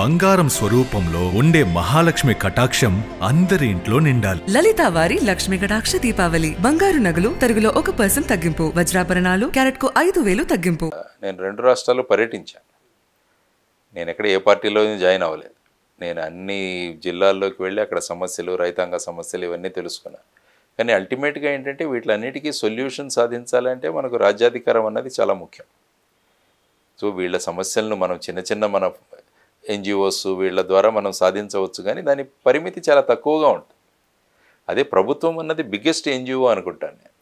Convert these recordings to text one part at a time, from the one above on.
బంగారం స్వరూపంలో ఉండే మహాలక్ష్మి కటాక్షం అందరి ఇంట్లో నిండాలి లలిత వారి లక్ష్మి కటాక్ష దీపావళి బంగారు నగలు తరుగులో ఒక పర్సెంట్ తగ్గింపు వజ్రాభరణాలు క్యారెట్ కు ఐదు వేలు తగ్గింపు నేను రెండు రాష్ట్రాలు పర్యటించాను నేను ఎక్కడ ఏ పార్టీలో జాయిన్ అవ్వలేదు నేను అన్ని జిల్లాల్లోకి వెళ్ళి అక్కడ సమస్యలు రైతాంగ సమస్యలు ఇవన్నీ తెలుసుకున్నాను కానీ అల్టిమేట్గా ఏంటంటే వీటిలన్నిటికీ సొల్యూషన్ సాధించాలంటే మనకు రాజ్యాధికారం అన్నది చాలా ముఖ్యం సో వీళ్ళ సమస్యలను మనం చిన్న చిన్న మన ఎన్జిఓస్ వీళ్ళ ద్వారా మనం సాధించవచ్చు కానీ దాని పరిమితి చాలా తక్కువగా ఉంటుంది అదే ప్రభుత్వం అన్నది బిగ్గెస్ట్ ఎన్జిఓ అనుకుంటాను నేను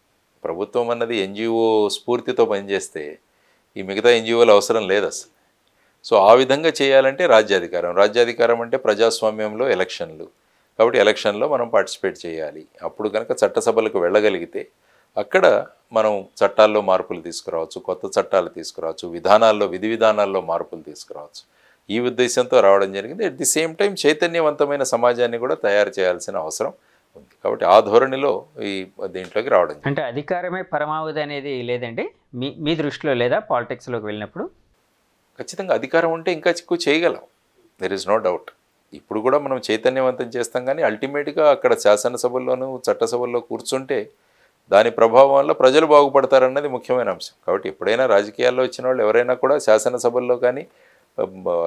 ప్రభుత్వం అన్నది ఎన్జిఓ స్ఫూర్తితో పనిచేస్తే ఈ మిగతా ఎన్జిఓలు అవసరం లేదు అసలు సో ఆ విధంగా చేయాలంటే రాజ్యాధికారం రాజ్యాధికారం అంటే ప్రజాస్వామ్యంలో ఎలక్షన్లు కాబట్టి ఎలక్షన్లో మనం పార్టిసిపేట్ చేయాలి అప్పుడు కనుక చట్టసభలకు వెళ్ళగలిగితే అక్కడ మనం చట్టాల్లో మార్పులు తీసుకురావచ్చు కొత్త చట్టాలు తీసుకురావచ్చు విధానాల్లో విధి విధానాల్లో మార్పులు తీసుకురావచ్చు ఈ ఉద్దేశంతో రావడం జరిగింది అట్ ది సేమ్ టైం చైతన్యవంతమైన సమాజాన్ని కూడా తయారు చేయాల్సిన అవసరం ఉంది కాబట్టి ఆ ధోరణిలో ఈ దీంట్లోకి రావడం అంటే అధికారమే పరమావధి అనేది లేదండి మీ మీ దృష్టిలో లేదా పాలిటిక్స్లోకి వెళ్ళినప్పుడు ఖచ్చితంగా అధికారం ఉంటే ఇంకా ఎక్కువ చేయగలం దెర్ ఇస్ నో డౌట్ ఇప్పుడు కూడా మనం చైతన్యవంతం చేస్తాం కానీ అల్టిమేట్గా అక్కడ శాసనసభల్లోనూ చట్టసభల్లో కూర్చుంటే దాని ప్రభావం వల్ల ప్రజలు బాగుపడతారన్నది ముఖ్యమైన అంశం కాబట్టి ఎప్పుడైనా రాజకీయాల్లో వచ్చిన వాళ్ళు ఎవరైనా కూడా శాసనసభల్లో కానీ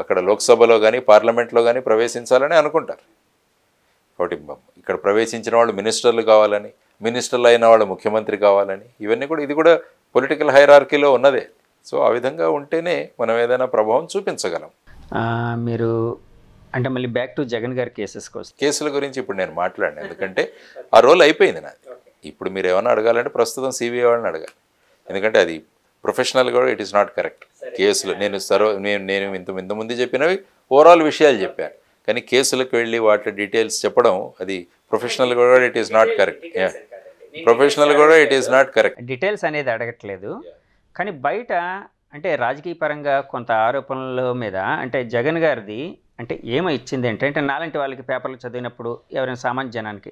అక్కడ లోక్సభలో కానీ పార్లమెంట్లో కానీ ప్రవేశించాలని అనుకుంటారు కాబట్టి ఇక్కడ ప్రవేశించిన వాళ్ళు మినిస్టర్లు కావాలని మినిస్టర్లు అయిన వాళ్ళు ముఖ్యమంత్రి కావాలని ఇవన్నీ కూడా ఇది కూడా పొలిటికల్ హైరార్కీలో ఉన్నదే సో ఆ విధంగా ఉంటేనే మనం ఏదైనా ప్రభావం చూపించగలం మీరు అంటే మళ్ళీ బ్యాక్ టు జగన్ గారి కేసెస్ కోసం కేసుల గురించి ఇప్పుడు నేను మాట్లాడాను ఎందుకంటే ఆ రోల్ అయిపోయింది నాది ఇప్పుడు మీరు ఏమైనా అడగాలంటే ప్రస్తుతం సిబిఐ వాళ్ళని అడగాలి ఎందుకంటే అది ప్రొఫెషనల్ కూడా ఇట్ ఈస్ నాట్ కరెక్ట్ కేసులు నేను సర్వ నేను నేను ఇంత ముందు చెప్పినవి ఓవరాల్ విషయాలు చెప్పాను కానీ కేసులకు వెళ్ళి వాటి డీటెయిల్స్ చెప్పడం అది ప్రొఫెషనల్ కూడా it is not correct professional కూడా it is not correct details అనేది అడగట్లేదు కానీ బయట అంటే రాజకీయ పరంగా కొంత ఆరోపణల మీద అంటే జగన్ గారిది అంటే ఏమో ఇచ్చింది ఏంటంటే నాలాంటి వాళ్ళకి పేపర్లు చదివినప్పుడు ఎవరైనా సామాన్య జనానికి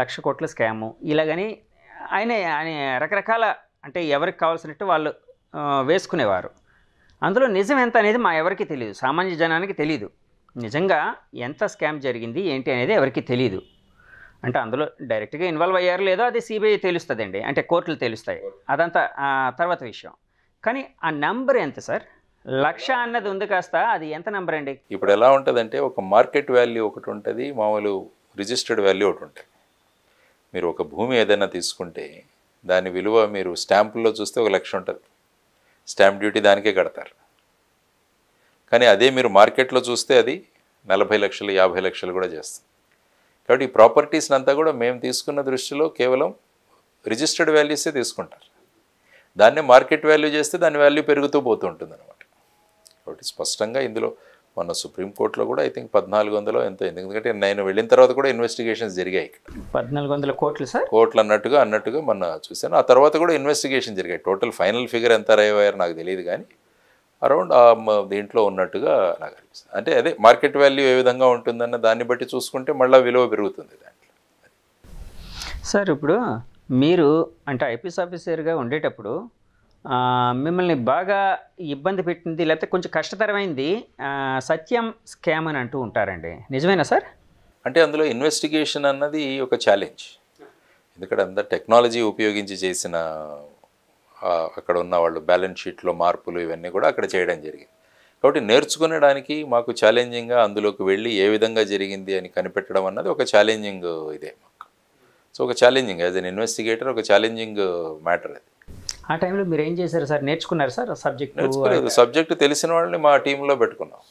లక్ష కోట్ల స్కాము ఇలాగని ఆయన ఆయన రకరకాల అంటే ఎవరికి కావాల్సినట్టు వాళ్ళు వేసుకునేవారు అందులో నిజం ఎంత అనేది మా ఎవరికి తెలియదు సామాన్య జనానికి తెలియదు నిజంగా ఎంత స్కామ్ జరిగింది ఏంటి అనేది ఎవరికి తెలియదు అంటే అందులో డైరెక్ట్గా ఇన్వాల్వ్ అయ్యారు లేదో అది సిబిఐ తెలుస్తుందండి అంటే కోర్టులు తెలుస్తాయి అదంతా తర్వాత విషయం కానీ ఆ నెంబర్ ఎంత సార్ లక్ష అన్నది ఉంది కాస్త అది ఎంత నెంబర్ అండి ఇప్పుడు ఎలా ఉంటుందంటే ఒక మార్కెట్ వాల్యూ ఒకటి ఉంటుంది మామూలు రిజిస్టర్డ్ వాల్యూ ఒకటి ఉంటుంది మీరు ఒక భూమి ఏదైనా తీసుకుంటే దాని విలువ మీరు స్టాంపుల్లో చూస్తే ఒక లక్ష ఉంటుంది స్టాంప్ డ్యూటీ దానికే కడతారు కానీ అదే మీరు మార్కెట్లో చూస్తే అది నలభై లక్షలు యాభై లక్షలు కూడా చేస్తుంది కాబట్టి ఈ ప్రాపర్టీస్ని అంతా కూడా మేము తీసుకున్న దృష్టిలో కేవలం రిజిస్టర్డ్ వాల్యూసే తీసుకుంటారు దాన్నే మార్కెట్ వాల్యూ చేస్తే దాని వాల్యూ పెరుగుతూ పోతూ ఉంటుంది అనమాట కాబట్టి స్పష్టంగా ఇందులో మన సుప్రీంకోర్టులో కూడా ఐ థింక్ పద్నాలుగు వందలో ఎంత అయింది ఎందుకంటే నేను వెళ్ళిన తర్వాత కూడా ఇన్వెస్టిగేషన్స్ జరిగాయి పద్నాలుగు వందల కోట్లు సార్ కోట్లు అన్నట్టుగా అన్నట్టుగా మొన్న చూశాను ఆ తర్వాత కూడా ఇన్వెస్టిగేషన్ జరిగాయి టోటల్ ఫైనల్ ఫిగర్ ఎంత అయ్యారు నాకు తెలియదు కానీ అరౌండ్ దీంట్లో ఉన్నట్టుగా నాకు అనిపిస్తుంది అంటే అదే మార్కెట్ వాల్యూ ఏ విధంగా ఉంటుందన్న దాన్ని బట్టి చూసుకుంటే మళ్ళీ విలువ పెరుగుతుంది దాంట్లో సార్ ఇప్పుడు మీరు అంటే ఐపీఎస్ ఆఫీసర్గా ఉండేటప్పుడు మిమ్మల్ని బాగా ఇబ్బంది పెట్టింది లేకపోతే కొంచెం కష్టతరమైంది సత్యం స్కామ్ అని అంటూ ఉంటారండి నిజమేనా సార్ అంటే అందులో ఇన్వెస్టిగేషన్ అన్నది ఒక ఛాలెంజ్ ఎందుకంటే అంతా టెక్నాలజీ ఉపయోగించి చేసిన అక్కడ ఉన్న వాళ్ళు బ్యాలెన్స్ షీట్లో మార్పులు ఇవన్నీ కూడా అక్కడ చేయడం జరిగింది కాబట్టి నేర్చుకునేడానికి మాకు ఛాలెంజింగ్గా అందులోకి వెళ్ళి ఏ విధంగా జరిగింది అని కనిపెట్టడం అన్నది ఒక ఛాలెంజింగ్ ఇదే సో ఒక ఛాలెంజింగ్ యాజ్ అన్ ఇన్వెస్టిగేటర్ ఒక ఛాలెంజింగ్ మ్యాటర్ అది ఆ టైంలో మీరు ఏం చేశారు సార్ నేర్చుకున్నారు సార్ సబ్జెక్ట్ సబ్జెక్ట్ తెలిసిన వాళ్ళని మా టీంలో పెట్టుకున్నాం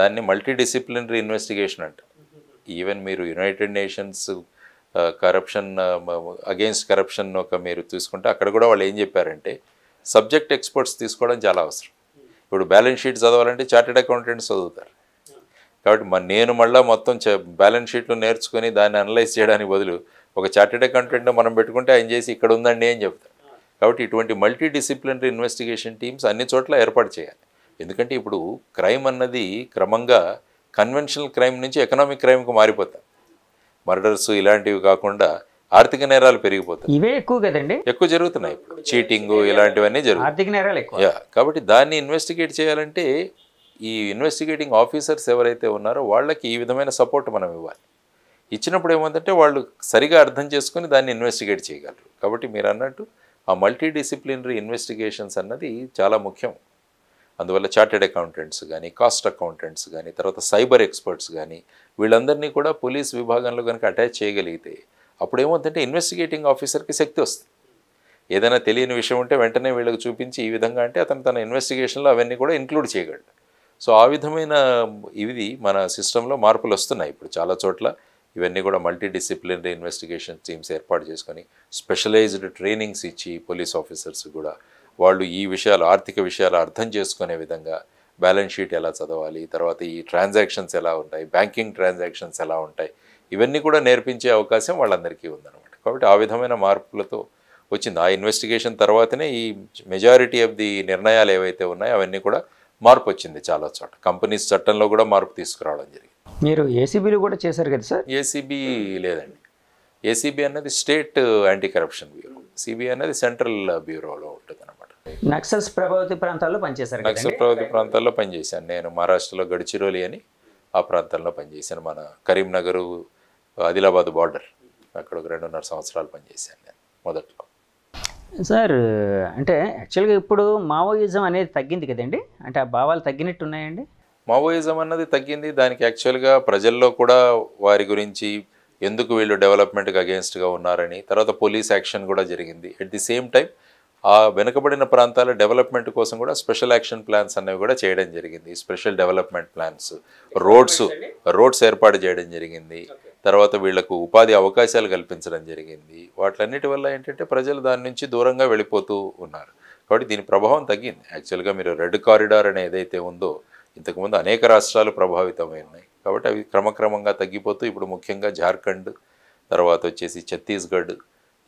దాన్ని మల్టీ డిసిప్లినరీ ఇన్వెస్టిగేషన్ అంట ఈవెన్ మీరు United Nations corruption against corruption ఒక మీరు తీసుకుంటే అక్కడ కూడా వాళ్ళు ఏం చెప్పారంటే సబ్జెక్ట్ ఎక్స్పర్ట్స్ తీసుకోవడం చాలా అవసరం ఇప్పుడు బ్యాలెన్స్ షీట్ చదవాలంటే చార్టెడ్ అకౌంటెంట్స్ చదువుతారు కాబట్టి మన నేను మళ్ళీ మొత్తం బ్యాలెన్స్ షీట్లు నేర్చుకుని దాన్ని అనలైజ్ చేయడానికి బదులు ఒక చార్టెడ్ అకౌంటెంట్ మనం పెట్టుకుంటే ఆయన చేసి ఇక్కడ ఉందండి అని చెప్తారు కాబట్టి ఇటువంటి మల్టీ డిసిప్లినరీ ఇన్వెస్టిగేషన్ టీమ్స్ అన్ని చోట్ల ఏర్పాటు చేయాలి ఎందుకంటే ఇప్పుడు క్రైమ్ అన్నది క్రమంగా కన్వెన్షనల్ క్రైమ్ నుంచి ఎకనామిక్ క్రైమ్కి మారిపోతాం మర్డర్స్ ఇలాంటివి కాకుండా ఆర్థిక నేరాలు పెరిగిపోతాయి ఇవే ఎక్కువ కదండి ఎక్కువ జరుగుతున్నాయి ఇప్పుడు చీటింగ్ ఇలాంటివన్నీ జరుగుతాయి ఆర్థిక నేరాలు ఎక్కువ కాబట్టి దాన్ని ఇన్వెస్టిగేట్ చేయాలంటే ఈ ఇన్వెస్టిగేటింగ్ ఆఫీసర్స్ ఎవరైతే ఉన్నారో వాళ్ళకి ఈ విధమైన సపోర్ట్ మనం ఇవ్వాలి ఇచ్చినప్పుడు ఏమంటే వాళ్ళు సరిగా అర్థం చేసుకుని దాన్ని ఇన్వెస్టిగేట్ చేయగలరు కాబట్టి మీరు అన్నట్టు ఆ మల్టీడిసిప్లినరీ ఇన్వెస్టిగేషన్స్ అన్నది చాలా ముఖ్యం అందువల్ల చార్టెడ్ అకౌంటెంట్స్ కానీ కాస్ట్ అకౌంటెంట్స్ కానీ తర్వాత సైబర్ ఎక్స్పర్ట్స్ కానీ వీళ్ళందరినీ కూడా పోలీస్ విభాగంలో కనుక అటాచ్ చేయగలిగితే అప్పుడు ఏమవుతుందంటే ఇన్వెస్టిగేటింగ్ ఆఫీసర్కి శక్తి వస్తుంది ఏదైనా తెలియని విషయం ఉంటే వెంటనే వీళ్ళకి చూపించి ఈ విధంగా అంటే అతను తన ఇన్వెస్టిగేషన్లో అవన్నీ కూడా ఇంక్లూడ్ చేయగలడు సో ఆ విధమైన ఇది మన సిస్టంలో మార్పులు వస్తున్నాయి ఇప్పుడు చాలా చోట్ల ఇవన్నీ కూడా మల్టీ డిసిప్లినరీ ఇన్వెస్టిగేషన్ టీమ్స్ ఏర్పాటు చేసుకొని స్పెషలైజ్డ్ ట్రైనింగ్స్ ఇచ్చి పోలీస్ ఆఫీసర్స్ కూడా వాళ్ళు ఈ విషయాలు ఆర్థిక విషయాలు అర్థం చేసుకునే విధంగా బ్యాలెన్స్ షీట్ ఎలా చదవాలి తర్వాత ఈ ట్రాన్సాక్షన్స్ ఎలా ఉంటాయి బ్యాంకింగ్ ట్రాన్సాక్షన్స్ ఎలా ఉంటాయి ఇవన్నీ కూడా నేర్పించే అవకాశం వాళ్ళందరికీ ఉందన్నమాట కాబట్టి ఆ విధమైన మార్పులతో వచ్చింది ఆ ఇన్వెస్టిగేషన్ తర్వాతనే ఈ మెజారిటీ ఆఫ్ ది నిర్ణయాలు ఏవైతే ఉన్నాయో అవన్నీ కూడా మార్పు వచ్చింది చాలా చోట కంపెనీస్ చట్టంలో కూడా మార్పు తీసుకురావడం జరిగింది మీరు ఏసీబీలు కూడా చేశారు కదా సార్ ఏసీబీ లేదండి ఏసీబీ అనేది state anti corruption bureau CBI అనేది సెంట్రల్ బ్యూరోలో ఉంటుంది అనమాట నక్సల్స్ ప్రభావిత ప్రాంతాల్లో పనిచేశారు నక్సల్ ప్రభావిత ప్రాంతాల్లో పనిచేశాను నేను మహారాష్ట్రలో గడిచిరోలి అని ఆ ప్రాంతంలో పనిచేశాను మన కరీంనగర్ ఆదిలాబాద్ బార్డర్ అక్కడ ఒక రెండున్నర సంవత్సరాలు పనిచేశాను నేను మొదట్లో సార్ అంటే యాక్చువల్గా ఇప్పుడు మావోయిజం అనేది తగ్గింది కదండి అంటే ఆ భావాలు తగ్గినట్టు ఉన్నాయండి మావోయిజం అన్నది తగ్గింది దానికి యాక్చువల్గా ప్రజల్లో కూడా వారి గురించి ఎందుకు వీళ్ళు డెవలప్మెంట్కి అగేన్స్ట్గా ఉన్నారని తర్వాత పోలీస్ యాక్షన్ కూడా జరిగింది అట్ ది సేమ్ టైం ఆ వెనుకబడిన ప్రాంతాల డెవలప్మెంట్ కోసం కూడా స్పెషల్ యాక్షన్ ప్లాన్స్ అనేవి కూడా చేయడం జరిగింది special development plans roads roads ఏర్పాటు చేయడం జరిగింది తర్వాత వీళ్లకు ఉపాధి అవకాశాలు కల్పించడం జరిగింది వాటిలన్నిటి వల్ల ఏంటంటే ప్రజలు దాని నుంచి దూరంగా వెళ్ళిపోతూ ఉన్నారు కాబట్టి దీని ప్రభావం తగ్గింది యాక్చువల్గా మీరు రెడ్ కారిడార్ అనే ఏదైతే ఉందో ఇంతకుముందు అనేక రాష్ట్రాలు ప్రభావితమై ఉన్నాయి కాబట్టి అవి క్రమక్రమంగా తగ్గిపోతూ ఇప్పుడు ముఖ్యంగా జార్ఖండ్ తర్వాత వచ్చేసి ఛత్తీస్గఢ్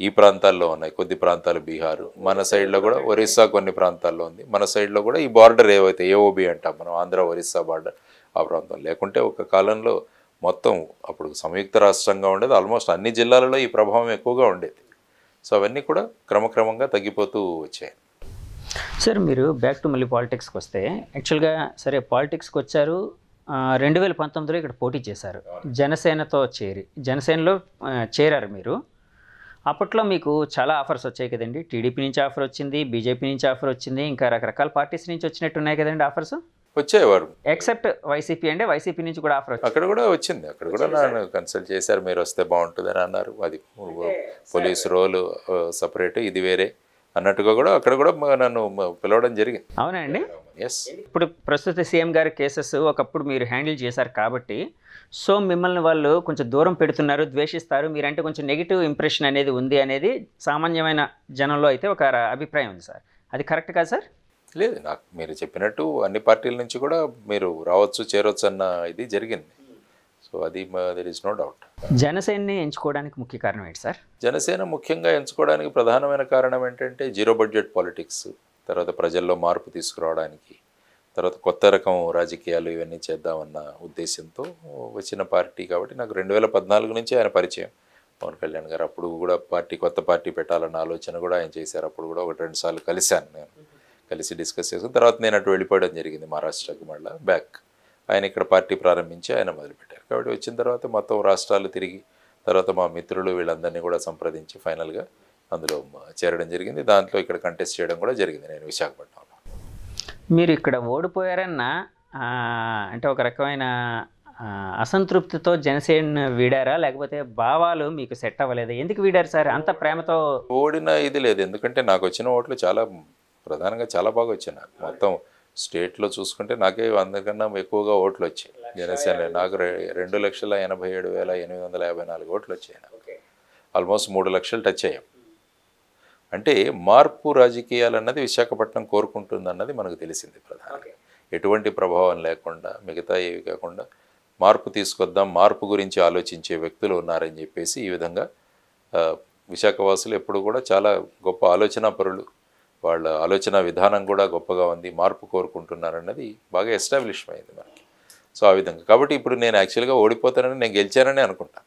ఈ ప్రాంతాల్లో ఉన్నాయి కొద్ది ప్రాంతాలు బీహార్ మన సైడ్లో కూడా ఒరిస్సా కొన్ని ప్రాంతాల్లో ఉంది మన సైడ్లో కూడా ఈ బార్డర్ ఏవైతే ఏఓబి అంటాం మనం ఆంధ్ర ఒరిస్సా బార్డర్ ఆ ప్రాంతం లేకుంటే ఒక కాలంలో మొత్తం అప్పుడు సంయుక్త రాష్ట్రంగా ఉండేది ఆల్మోస్ట్ అన్ని జిల్లాలలో ఈ ప్రభావం ఎక్కువగా ఉండేది సో అవన్నీ కూడా క్రమక్రమంగా తగ్గిపోతూ వచ్చాయి సార్ మీరు బ్యాక్ టు మళ్ళీ పాలిటిక్స్కి వస్తే యాక్చువల్గా సరే పాలిటిక్స్కి వచ్చారు రెండు వేల పంతొమ్మిదిలో ఇక్కడ పోటీ చేశారు జనసేనతో చేరి జనసేనలో చేరారు మీరు అప్పట్లో మీకు చాలా ఆఫర్స్ వచ్చాయి కదండి టీడీపీ నుంచి ఆఫర్ వచ్చింది బీజేపీ నుంచి ఆఫర్ వచ్చింది ఇంకా రకరకాల పార్టీస్ నుంచి వచ్చినట్టు ఉన్నాయి కదండి ఆఫర్స్ వచ్చేవారు ఎక్సెప్ట్ వైసీపీ అంటే వైసీపీ నుంచి కూడా ఆఫర్ అక్కడ కూడా వచ్చింది అక్కడ కూడా నన్ను కన్సల్ట్ చేశారు మీరు వస్తే బాగుంటుందని అన్నారు అది పోలీస్ రోల్ సపరేట్ ఇది వేరే అన్నట్టుగా కూడా అక్కడ కూడా నన్ను పిలవడం జరిగింది అవునండి ఎస్ ఇప్పుడు ప్రస్తుత సీఎం గారి కేసెస్ ఒకప్పుడు మీరు హ్యాండిల్ చేశారు కాబట్టి సో మిమ్మల్ని వాళ్ళు కొంచెం దూరం పెడుతున్నారు ద్వేషిస్తారు మీరంటే కొంచెం నెగిటివ్ ఇంప్రెషన్ అనేది ఉంది అనేది సామాన్యమైన జనంలో అయితే ఒక అభిప్రాయం ఉంది సార్ అది కరెక్ట్ కాదు సార్ లేదు నాకు మీరు చెప్పినట్టు అన్ని పార్టీల నుంచి కూడా మీరు రావచ్చు చేరవచ్చు అన్న ఇది జరిగింది సో అది దెర్ ఇస్ నో డౌట్ జనసేనని ఎంచుకోవడానికి ముఖ్య కారణం ఏంటి సార్ జనసేన ముఖ్యంగా ఎంచుకోవడానికి ప్రధానమైన కారణం ఏంటంటే జీరో బడ్జెట్ పాలిటిక్స్ తర్వాత ప్రజల్లో మార్పు తీసుకురావడానికి తర్వాత కొత్త రకం రాజకీయాలు ఇవన్నీ చేద్దామన్న ఉద్దేశంతో వచ్చిన పార్టీ కాబట్టి నాకు రెండు వేల పద్నాలుగు నుంచి ఆయన పరిచయం పవన్ కళ్యాణ్ గారు అప్పుడు కూడా పార్టీ కొత్త పార్టీ పెట్టాలన్న ఆలోచన కూడా ఆయన చేశారు అప్పుడు కూడా ఒకటి రెండు సార్లు కలిశాను నేను కలిసి డిస్కస్ చేసిన తర్వాత నేను అటు వెళ్ళిపోవడం జరిగింది మహారాష్ట్రకు మళ్ళీ బ్యాక్ ఆయన ఇక్కడ పార్టీ ప్రారంభించి ఆయన మొదలుపెట్టారు కాబట్టి వచ్చిన తర్వాత మొత్తం రాష్ట్రాలు తిరిగి తర్వాత మా మిత్రులు వీళ్ళందరినీ కూడా సంప్రదించి ఫైనల్గా అందులో చేరడం జరిగింది దాంట్లో ఇక్కడ కంటెస్ట్ చేయడం కూడా జరిగింది నేను విశాఖపట్నంలో మీరు ఇక్కడ ఓడిపోయారన్న అంటే ఒక రకమైన అసంతృప్తితో జనసేన వీడారా లేకపోతే భావాలు మీకు సెట్ అవ్వలేదు ఎందుకు వీడారు సార్ అంత ప్రేమతో ఓడిన ఇది లేదు ఎందుకంటే నాకు వచ్చిన ఓట్లు చాలా ప్రధానంగా చాలా బాగా వచ్చాయి నాకు మొత్తం స్టేట్లో చూసుకుంటే నాకే అందరికన్నా ఎక్కువగా ఓట్లు వచ్చాయి జనసేన నాకు రెండు లక్షల ఎనభై ఏడు వేల ఎనిమిది వందల యాభై నాలుగు ఓట్లు వచ్చాయి నాకు ఆల్మోస్ట్ మూడు లక్షలు టచ్ అయ్యాం అంటే మార్పు రాజకీయాలు అన్నది విశాఖపట్నం కోరుకుంటుందన్నది మనకు తెలిసింది ప్రధానంగా ఎటువంటి ప్రభావం లేకుండా మిగతా ఏవి కాకుండా మార్పు తీసుకొద్దాం మార్పు గురించి ఆలోచించే వ్యక్తులు ఉన్నారని చెప్పేసి ఈ విధంగా విశాఖవాసులు ఎప్పుడు కూడా చాలా గొప్ప ఆలోచన పరులు వాళ్ళ ఆలోచన విధానం కూడా గొప్పగా ఉంది మార్పు కోరుకుంటున్నారన్నది బాగా ఎస్టాబ్లిష్ అయింది మనకి సో ఆ విధంగా కాబట్టి ఇప్పుడు నేను యాక్చువల్గా ఓడిపోతానని నేను గెలిచానని అనుకుంటాను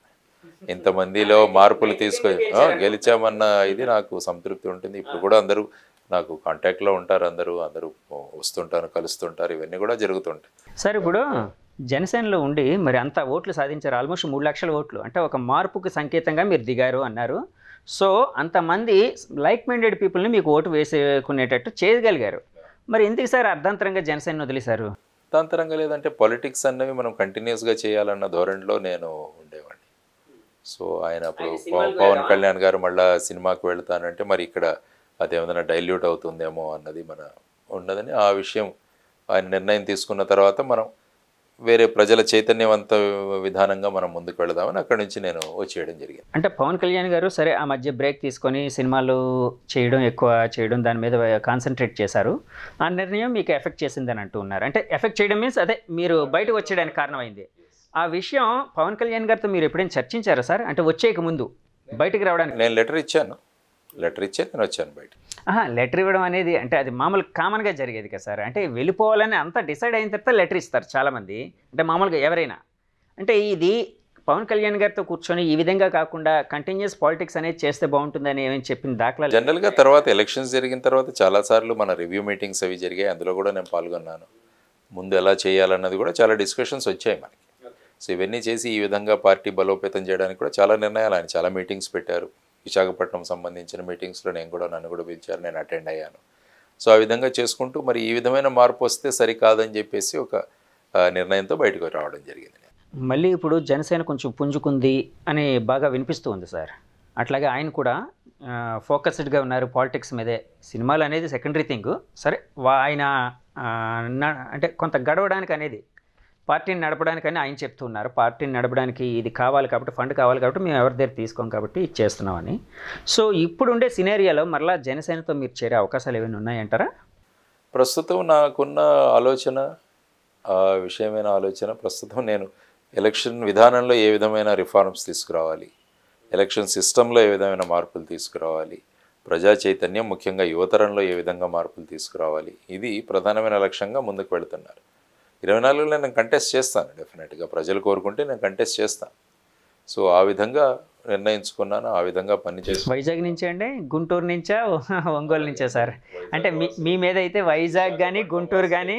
ఇంతమందిలో మార్పులు తీసుకొని గెలిచామన్న ఇది నాకు సంతృప్తి ఉంటుంది ఇప్పుడు కూడా అందరూ నాకు కాంటాక్ట్లో ఉంటారు అందరూ అందరూ వస్తుంటారు కలుస్తుంటారు ఇవన్నీ కూడా జరుగుతుంటాయి సార్ ఇప్పుడు జనసేనలో ఉండి మరి అంత ఓట్లు సాధించారు ఆల్మోస్ట్ మూడు లక్షల ఓట్లు అంటే ఒక మార్పుకి సంకేతంగా మీరు దిగారు అన్నారు సో అంతమంది లైక్ మైండెడ్ పీపుల్ని మీకు ఓటు వేసుకునేటట్టు చేయగలిగారు మరి ఎందుకు సార్ అర్ధాంతరంగా జనసేన వదిలేశారు అర్ధాంతరంగా లేదంటే పాలిటిక్స్ అన్నవి మనం కంటిన్యూస్గా చేయాలన్న ధోరణిలో నేను ఉండేవాడిని సో ఆయన అప్పుడు పవన్ కళ్యాణ్ గారు మళ్ళీ సినిమాకి వెళ్తానంటే మరి ఇక్కడ అదేమైనా డైల్యూట్ అవుతుందేమో అన్నది మన ఉన్నదని ఆ విషయం ఆయన నిర్ణయం తీసుకున్న తర్వాత మనం వేరే ప్రజల చైతన్యవంత విధానంగా మనం ముందుకు వెళదామని అక్కడి నుంచి నేను వచ్చేయడం జరిగింది అంటే పవన్ కళ్యాణ్ గారు సరే ఆ మధ్య బ్రేక్ తీసుకొని సినిమాలు చేయడం ఎక్కువ చేయడం దాని మీద కాన్సన్ట్రేట్ చేశారు ఆ నిర్ణయం మీకు ఎఫెక్ట్ చేసిందని అంటూ ఉన్నారు అంటే ఎఫెక్ట్ చేయడం మీన్స్ అదే మీరు బయటకు వచ్చేయడానికి కారణమైంది ఆ విషయం పవన్ కళ్యాణ్ గారితో మీరు ఎప్పుడైనా చర్చించారా సార్ అంటే వచ్చేక ముందు బయటకు రావడానికి నేను లెటర్ ఇచ్చాను లెటర్ ఇచ్చే నేను వచ్చాను బయట లెటర్ ఇవ్వడం అనేది అంటే అది మామూలు కామన్గా జరిగేది కదా సార్ అంటే వెళ్ళిపోవాలని అంతా డిసైడ్ అయిన తర్వాత లెటర్ ఇస్తారు చాలామంది అంటే మామూలుగా ఎవరైనా అంటే ఇది పవన్ కళ్యాణ్ గారితో కూర్చొని ఈ విధంగా కాకుండా కంటిన్యూస్ పాలిటిక్స్ అనేది చేస్తే బాగుంటుందని ఏమైనా చెప్పిన దాఖలా జనరల్గా తర్వాత ఎలక్షన్స్ జరిగిన తర్వాత చాలాసార్లు మన రివ్యూ మీటింగ్స్ అవి జరిగాయి అందులో కూడా నేను పాల్గొన్నాను ముందు ఎలా చేయాలన్నది కూడా చాలా డిస్కషన్స్ వచ్చాయి మనకి సో ఇవన్నీ చేసి ఈ విధంగా పార్టీ బలోపేతం చేయడానికి కూడా చాలా నిర్ణయాలు ఆయన చాలా మీటింగ్స్ పెట్టారు విశాఖపట్నం సంబంధించిన మీటింగ్స్లో నేను కూడా నన్ను కూడా పిలిచారు నేను అటెండ్ అయ్యాను సో ఆ విధంగా చేసుకుంటూ మరి ఈ విధమైన మార్పు వస్తే సరికాదని చెప్పేసి ఒక నిర్ణయంతో బయటకు రావడం జరిగింది మళ్ళీ ఇప్పుడు జనసేన కొంచెం పుంజుకుంది అని బాగా వినిపిస్తూ ఉంది సార్ అట్లాగే ఆయన కూడా ఫోకస్డ్గా ఉన్నారు పాలిటిక్స్ మీదే సినిమాలు అనేది సెకండరీ థింగ్ సరే ఆయన అంటే కొంత గడవడానికి అనేది పార్టీని నడపడానికని ఆయన చెప్తున్నారు పార్టీని నడపడానికి ఇది కావాలి కాబట్టి ఫండ్ కావాలి కాబట్టి మేము ఎవరి దగ్గర తీసుకోం కాబట్టి ఇది చేస్తున్నామని సో ఇప్పుడుండే సినేరియాలో మరలా జనసేనతో మీరు చేరే అవకాశాలు ఏమైనా ఉన్నాయంటారా ప్రస్తుతం నాకున్న ఆలోచన విషయమైన ఆలోచన ప్రస్తుతం నేను ఎలక్షన్ విధానంలో ఏ విధమైన రిఫార్మ్స్ తీసుకురావాలి ఎలక్షన్ సిస్టంలో ఏ విధమైన మార్పులు తీసుకురావాలి ప్రజా చైతన్యం ముఖ్యంగా యువతరంలో ఏ విధంగా మార్పులు తీసుకురావాలి ఇది ప్రధానమైన లక్ష్యంగా ముందుకు వెళుతున్నారు ఇరవై నాలుగులో నేను కంటెస్ట్ చేస్తాను డెఫినెట్గా ప్రజలు కోరుకుంటే నేను కంటెస్ట్ చేస్తాను సో ఆ విధంగా నిర్ణయించుకున్నాను ఆ విధంగా పనిచేసి వైజాగ్ నుంచే అండి గుంటూరు నుంచా ఒంగోలు నుంచే సార్ అంటే మీ మీద అయితే వైజాగ్ కానీ గుంటూరు కానీ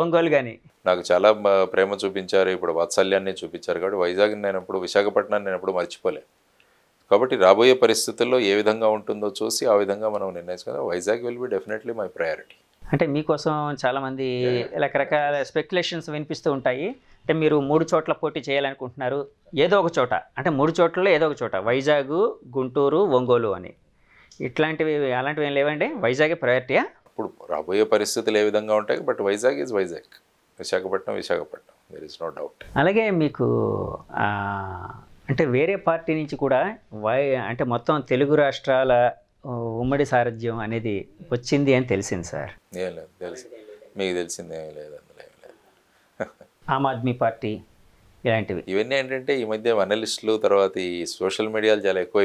ఒంగోలు కానీ నాకు చాలా ప్రేమ చూపించారు ఇప్పుడు వాత్సల్యాన్ని చూపించారు కాబట్టి వైజాగ్ నేను ఎప్పుడు విశాఖపట్నాన్ని నేను ఎప్పుడు మర్చిపోలే కాబట్టి రాబోయే పరిస్థితుల్లో ఏ విధంగా ఉంటుందో చూసి ఆ విధంగా మనం నిర్ణయించుకున్నాం Vizag will be definitely my priority అంటే మీకోసం చాలామంది రకరకాల స్పెక్యులేషన్స్ వినిపిస్తూ ఉంటాయి అంటే మీరు మూడు చోట్ల పోటీ చేయాలనుకుంటున్నారు ఏదో ఒక చోట అంటే మూడు చోట్లలో ఏదో ఒక చోట వైజాగ్ గుంటూరు ఒంగోలు అని ఇట్లాంటివి అలాంటివి ఏం లేవండి వైజాగే ప్రయారిటీయా ఇప్పుడు రాబోయే పరిస్థితులు ఏ విధంగా ఉంటాయి but Vizag is Vizag Visakhapatnam Visakhapatnam there is no doubt అలాగే మీకు అంటే వేరే పార్టీ నుంచి కూడా వై అంటే మొత్తం తెలుగు రాష్ట్రాల ఉమ్మడి సారథ్యం అనేది వచ్చింది అని తెలిసింది సార్ తెలుసు మీకు తెలిసింది లేదు లేదు ఆమ్ ఆద్మీ పార్టీ ఇలాంటివి ఇవన్నీ ఏంటంటే ఈ మధ్య అనలిస్టులు తర్వాత ఈ సోషల్ మీడియాలు చాలా ఎక్కువ